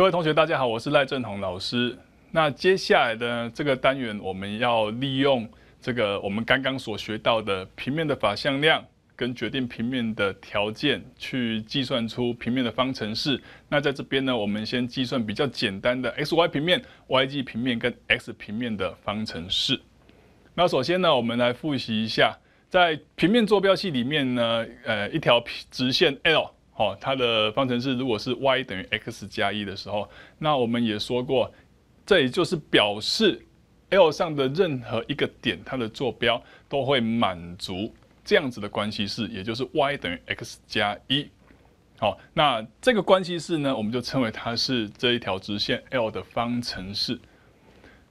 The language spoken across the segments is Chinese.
各位同学，大家好，我是赖正宏老师。那接下来的这个单元，我们要利用这个我们刚刚所学到的平面的法向量跟决定平面的条件，去计算出平面的方程式。那在这边呢，我们先计算比较简单的 xy 平面、y g 平面跟 x 平面的方程式。那首先呢，我们来复习一下，在平面坐标系里面呢，呃，一条直线 l。哦，它的方程式如果是 y 等于 x 加一的时候，那我们也说过，这也就是表示 l 上的任何一个点，它的坐标都会满足这样子的关系式，也就是 y 等于 x 加一。好，那这个关系式呢，我们就称为它是这一条直线 l 的方程式。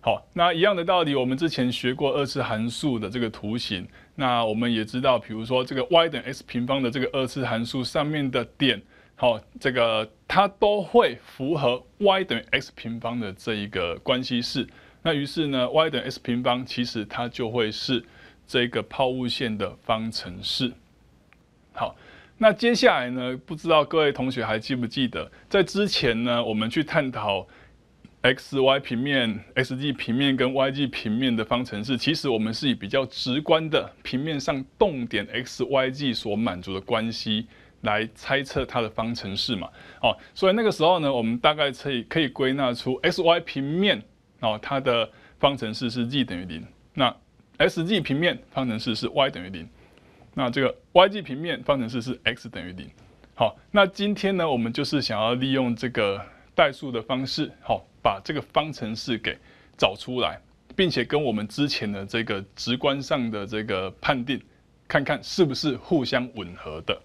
好，那一样的道理，我们之前学过二次函数的这个图形，那我们也知道，比如说这个 y 等于 x 平方的这个二次函数上面的点，好，这个它都会符合 y 等于 x 平方的这一个关系式。那于是呢，y 等于 x 平方，其实它就会是这个抛物线的方程式。好，那接下来呢，不知道各位同学还记不记得，在之前呢，我们去探讨。x y 平面、x g 平面跟 y g 平面的方程式，其实我们是以比较直观的平面上动点 x y g 所满足的关系来猜测它的方程式嘛？哦，所以那个时候呢，我们大概可以可以归纳出 x y 平面哦，它的方程式是 z 等于零；那 x g 平面方程式是 y 等于零；那这个 y g 平面方程式是 x 等于零。好，那今天呢，我们就是想要利用这个代数的方式，好。把这个方程式给找出来，并且跟我们之前的这个直观上的这个判定，看看是不是互相吻合的。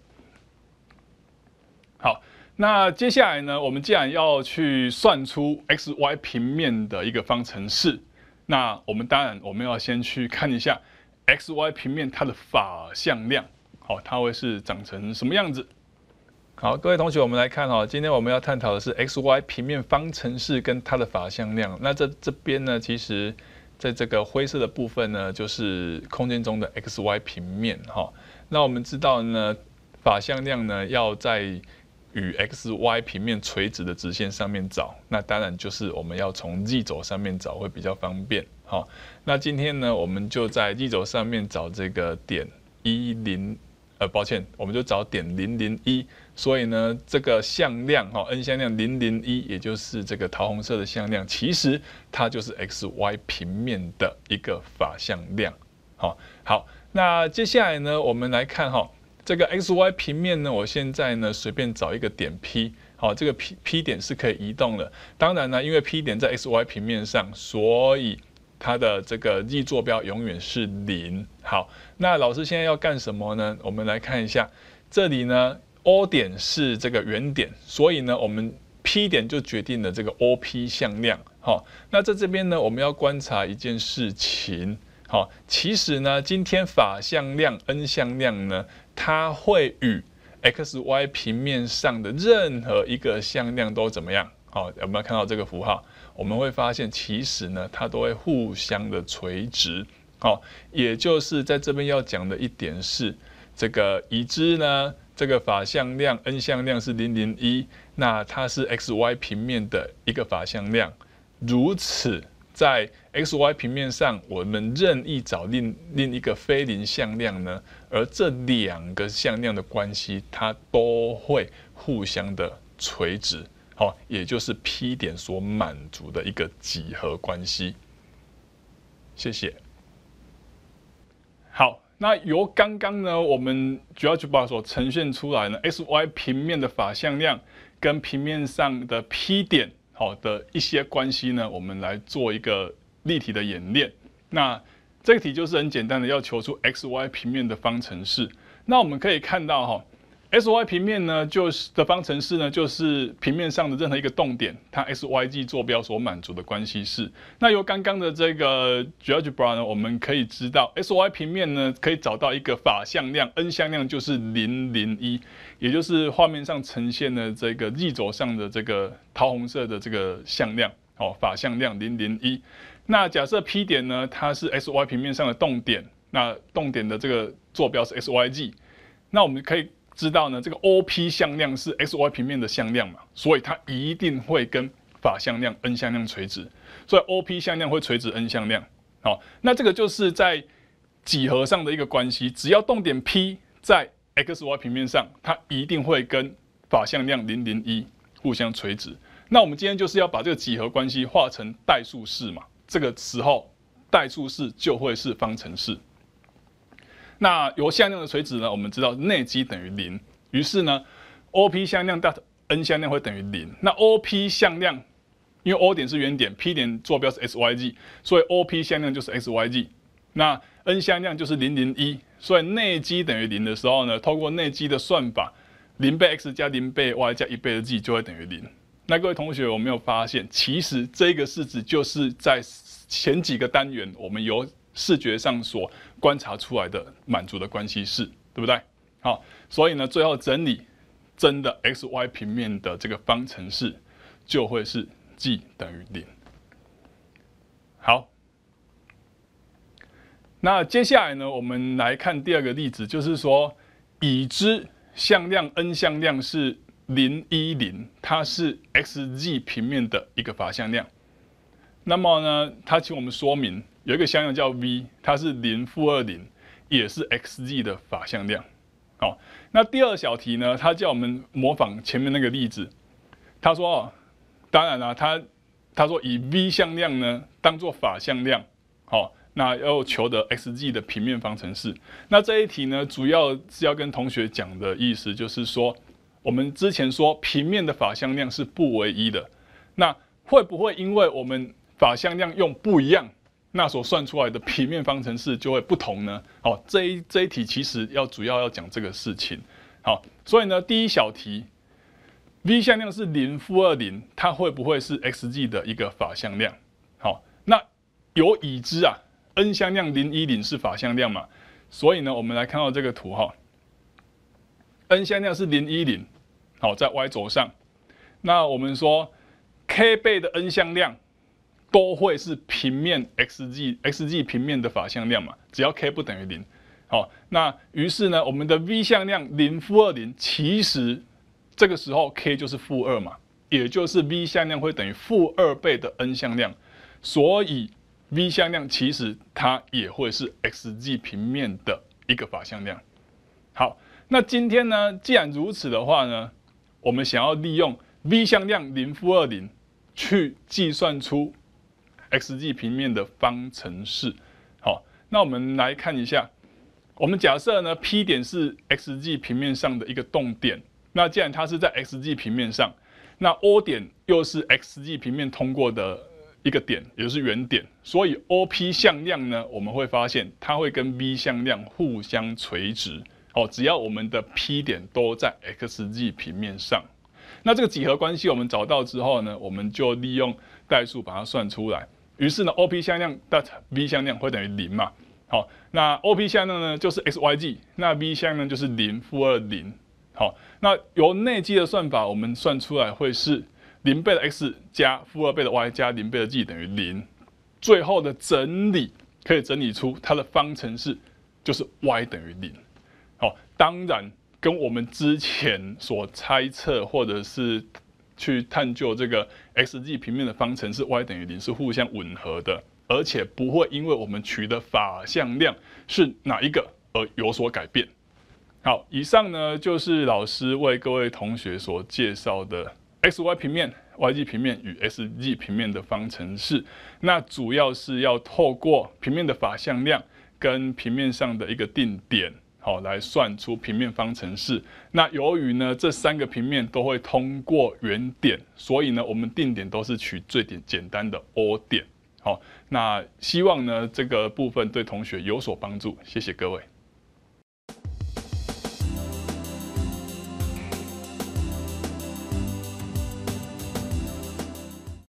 好，那接下来呢，我们既然要去算出 x y 平面的一个方程式，那我们当然我们要先去看一下 x y 平面它的法向量，好，它会是长成什么样子？好，各位同学，我们来看哈，今天我们要探讨的是 x y 平面方程式跟它的法向量。那这这边呢，其实在这个灰色的部分呢，就是空间中的 x y 平面哈。那我们知道呢，法向量呢要在与 x y 平面垂直的直线上面找，那当然就是我们要从 z 轴上面找会比较方便哈。那今天呢，我们就在 z 轴上面找这个点一零。抱歉，我们就找点零零一，所以呢，这个向量哈，n 向量零零一，也就是这个桃红色的向量，其实它就是 x y 平面的一个法向量。好，好，那接下来呢，我们来看哈，这个 x y 平面呢，我现在呢随便找一个点 P，好，这个 P P 点是可以移动的。当然呢，因为 P 点在 x y 平面上，所以。它的这个逆坐标永远是零。好，那老师现在要干什么呢？我们来看一下，这里呢 O 点是这个原点，所以呢我们 P 点就决定了这个 O P 向量。好，那在这边呢我们要观察一件事情。好，其实呢今天法向量 n 向量呢，它会与 x y 平面上的任何一个向量都怎么样？好，有没有看到这个符号？我们会发现，其实呢，它都会互相的垂直，好，也就是在这边要讲的一点是，这个已知呢，这个法向量 n 向量是零零一，那它是 xy 平面的一个法向量，如此在 xy 平面上，我们任意找另另一个非零向量呢，而这两个向量的关系，它都会互相的垂直。好，也就是 P 点所满足的一个几何关系。谢谢。好，那由刚刚呢，我们九幺九八所呈现出来的 XY 平面的法向量跟平面上的 P 点好的一些关系呢，我们来做一个立体的演练。那这个题就是很简单的，要求出 XY 平面的方程式。那我们可以看到哈。S Y 平面呢，就是的方程式呢，就是平面上的任何一个动点，它 S Y G 坐标所满足的关系式。那由刚刚的这个 George Brown，我们可以知道 S Y 平面呢，可以找到一个法向量 n 向量，就是零零一，也就是画面上呈现的这个 z 轴上的这个桃红色的这个向量，哦，法向量零零一。那假设 P 点呢，它是 S Y 平面上的动点，那动点的这个坐标是 S Y G，那我们可以。知道呢，这个 O P 向量是 x y 平面的向量嘛，所以它一定会跟法向量 n 向量垂直，所以 O P 向量会垂直 n 向量。好，那这个就是在几何上的一个关系，只要动点 P 在 x y 平面上，它一定会跟法向量零零一互相垂直。那我们今天就是要把这个几何关系化成代数式嘛，这个时候代数式就会是方程式。那由向量的垂直呢，我们知道内积等于零，于是呢，O P 向量 dot N 向量会等于零。那 O P 向量，因为 O 点是原点，P 点坐标是 x y z，所以 O P 向量就是 x y z。那 N 向量就是零零一，所以内积等于零的时候呢，透过内积的算法，零倍 x 加零倍 y 加一倍的 g 就会等于零。那各位同学，有没有发现，其实这个式子就是在前几个单元我们有。视觉上所观察出来的满足的关系式，对不对？好，所以呢，最后整理真的 x y 平面的这个方程式，就会是 g 等于零。好，那接下来呢，我们来看第二个例子，就是说已知向量 n 向量是零一零，它是 x z 平面的一个法向量。那么呢，它请我们说明。有一个向量叫 v，它是零负二零，也是 xg 的法向量。好，那第二小题呢？它叫我们模仿前面那个例子。他说，当然了，他他说以 v 向量呢当做法向量。好，那要求得 xg 的平面方程式。那这一题呢，主要是要跟同学讲的意思就是说，我们之前说平面的法向量是不唯一的。那会不会因为我们法向量用不一样？那所算出来的平面方程式就会不同呢。好，这一这一题其实要主要要讲这个事情。好，所以呢，第一小题，v 向量是零负二零，它会不会是 xg 的一个法向量？好，那有已知啊，n 向量零一零是法向量嘛？所以呢，我们来看到这个图哈，n 向量是零一零，好在 y 轴上。那我们说 k 倍的 n 向量。都会是平面 xg xg 平面的法向量嘛？只要 k 不等于零，好，那于是呢，我们的 v 向量零负二零，其实这个时候 k 就是负二嘛，也就是 v 向量会等于负二倍的 n 向量，所以 v 向量其实它也会是 xg 平面的一个法向量。好，那今天呢，既然如此的话呢，我们想要利用 v 向量零负二零去计算出。xg 平面的方程式，好，那我们来看一下，我们假设呢 P 点是 xg 平面上的一个动点，那既然它是在 xg 平面上，那 O 点又是 xg 平面通过的一个点，也就是原点，所以 OP 向量呢，我们会发现它会跟 v 向量互相垂直，哦，只要我们的 P 点都在 xg 平面上，那这个几何关系我们找到之后呢，我们就利用代数把它算出来。于是呢，O P 向量 dot V 向量会等于零嘛？好，那 O P 向量呢就是 X Y G，那 V 向量就是零负二零。好，那由内积的算法，我们算出来会是零倍的 X 加负二倍的 Y 加零倍的 G 等于零。最后的整理可以整理出它的方程式就是 Y 等于零。好，当然跟我们之前所猜测或者是。去探究这个 xz 平面的方程是 y 等于零，是互相吻合的，而且不会因为我们取的法向量是哪一个而有所改变。好，以上呢就是老师为各位同学所介绍的 xy 平面、yz 平面与 xz 平面的方程式。那主要是要透过平面的法向量跟平面上的一个定点。好，来算出平面方程式。那由于呢这三个平面都会通过原点，所以呢我们定点都是取最简简单的 O 点。好，那希望呢这个部分对同学有所帮助。谢谢各位。